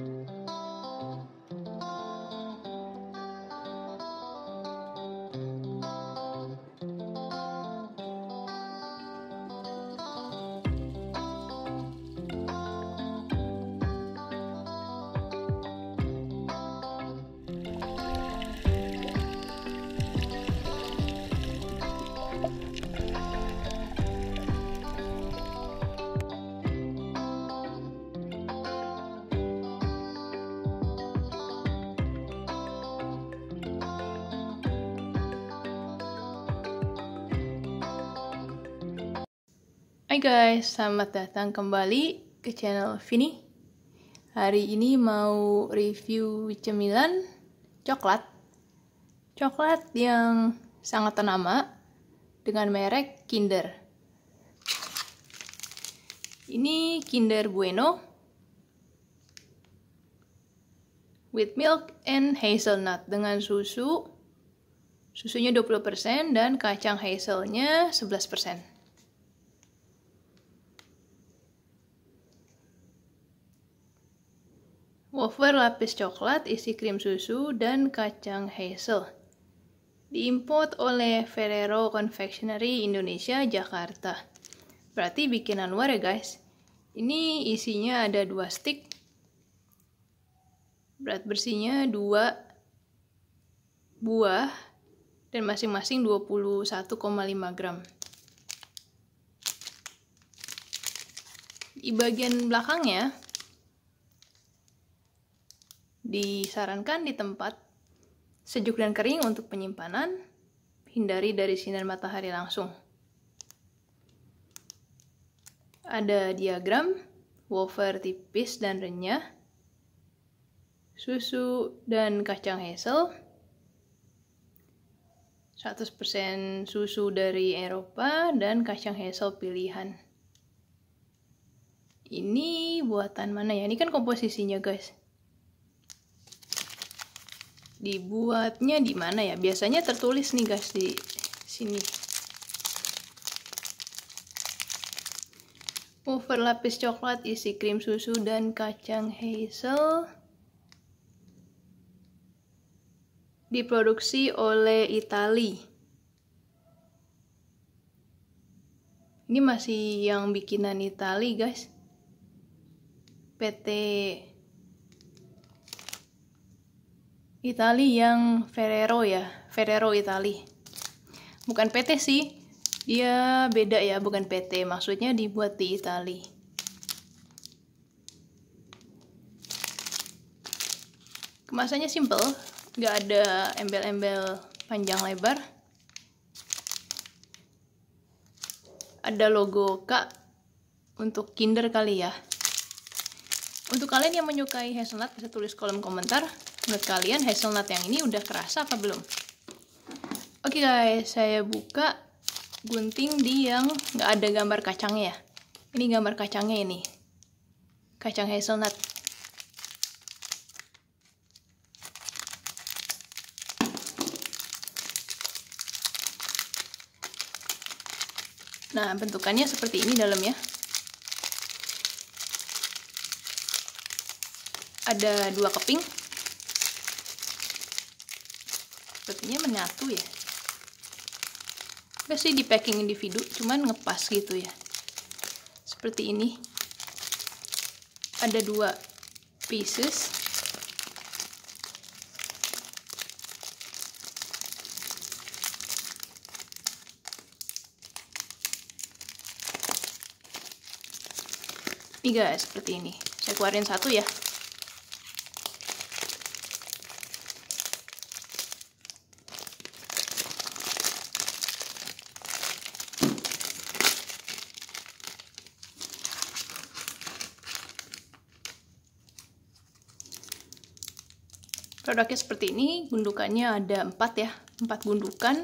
Música Hai guys, selamat datang kembali ke channel Vini. Hari ini mau review cemilan coklat. Coklat yang sangat ternama dengan merek Kinder. Ini Kinder Bueno with milk and hazelnut dengan susu susunya 20% dan kacang hazelnya 11%. Wafer lapis coklat isi krim susu dan kacang hazel. Diimport oleh Ferrero Confectionery Indonesia Jakarta. Berarti bikinan luar ya guys. Ini isinya ada dua stick. Berat bersihnya dua buah dan masing-masing 21,5 gram. Di bagian belakangnya Disarankan di tempat sejuk dan kering untuk penyimpanan, hindari dari sinar matahari langsung. Ada diagram wafer tipis dan renyah, susu dan kacang hazel, 100% susu dari Eropa dan kacang hazel pilihan. Ini buatan mana ya? Ini kan komposisinya guys dibuatnya di mana ya biasanya tertulis nih guys di sini wafer lapis coklat isi krim susu dan kacang hazel diproduksi oleh Itali ini masih yang bikinan Itali guys PT Itali yang Ferrero ya Ferrero Itali bukan PT sih dia beda ya bukan PT maksudnya dibuat di Itali kemasannya simple nggak ada embel-embel panjang lebar ada logo K untuk kinder kali ya untuk kalian yang menyukai hazelnut bisa tulis kolom komentar Menurut kalian hazelnut yang ini udah kerasa apa belum? Oke okay guys, saya buka gunting di yang nggak ada gambar kacangnya ya. Ini gambar kacangnya ini. Kacang hazelnut. Nah, bentukannya seperti ini dalam ya. Ada dua keping sepertinya menyatu ya pasti di packing individu cuman ngepas gitu ya seperti ini ada dua pieces guys seperti ini saya keluarin satu ya Produknya seperti ini, gundukannya ada empat ya, empat gundukan.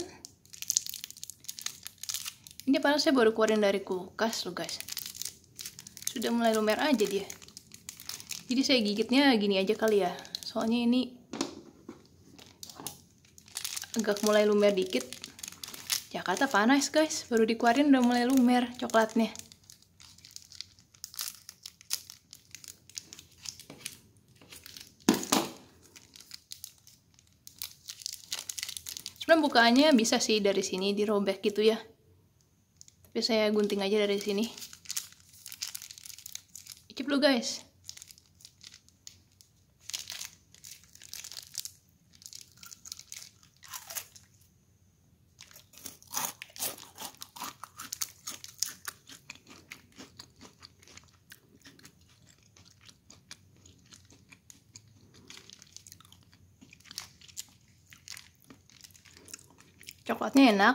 Ini padahal saya baru keluarin dari kulkas loh guys. Sudah mulai lumer aja dia. Jadi saya gigitnya gini aja kali ya, soalnya ini agak mulai lumer dikit. Jakarta panas guys, baru dikeluarin udah mulai lumer coklatnya. sebenarnya bukaannya bisa sih dari sini dirobek gitu ya tapi saya gunting aja dari sini icip lu guys coklatnya enak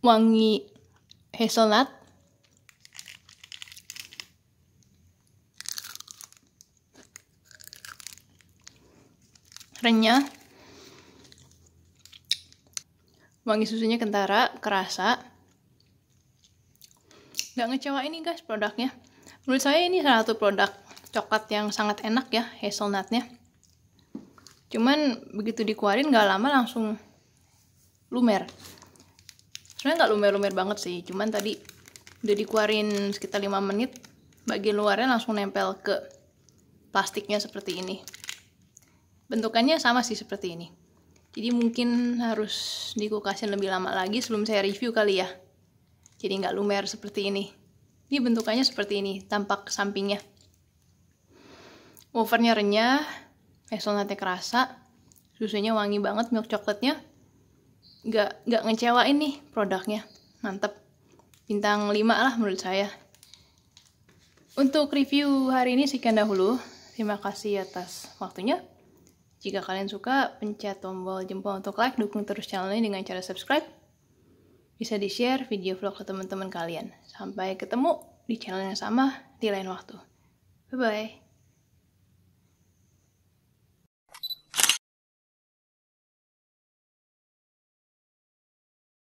wangi hazelnut renyah wangi susunya kentara kerasa nggak ngecewain nih guys produknya menurut saya ini salah satu produk coklat yang sangat enak ya hazelnutnya cuman begitu dikeluarin gak lama langsung lumer sebenarnya gak lumer-lumer banget sih cuman tadi udah dikeluarin sekitar 5 menit bagian luarnya langsung nempel ke plastiknya seperti ini bentukannya sama sih seperti ini jadi mungkin harus dikukasin lebih lama lagi sebelum saya review kali ya jadi nggak lumer seperti ini ini bentukannya seperti ini tampak sampingnya wafernya renyah hazelnutnya eh, kerasa susunya wangi banget milk coklatnya nggak nggak ngecewain nih produknya mantep bintang 5 lah menurut saya untuk review hari ini sekian dahulu terima kasih atas waktunya jika kalian suka, pencet tombol jempol untuk like, dukung terus channel ini dengan cara subscribe. Bisa di-share video vlog ke teman-teman kalian. Sampai ketemu di channel yang sama di lain waktu. Bye-bye.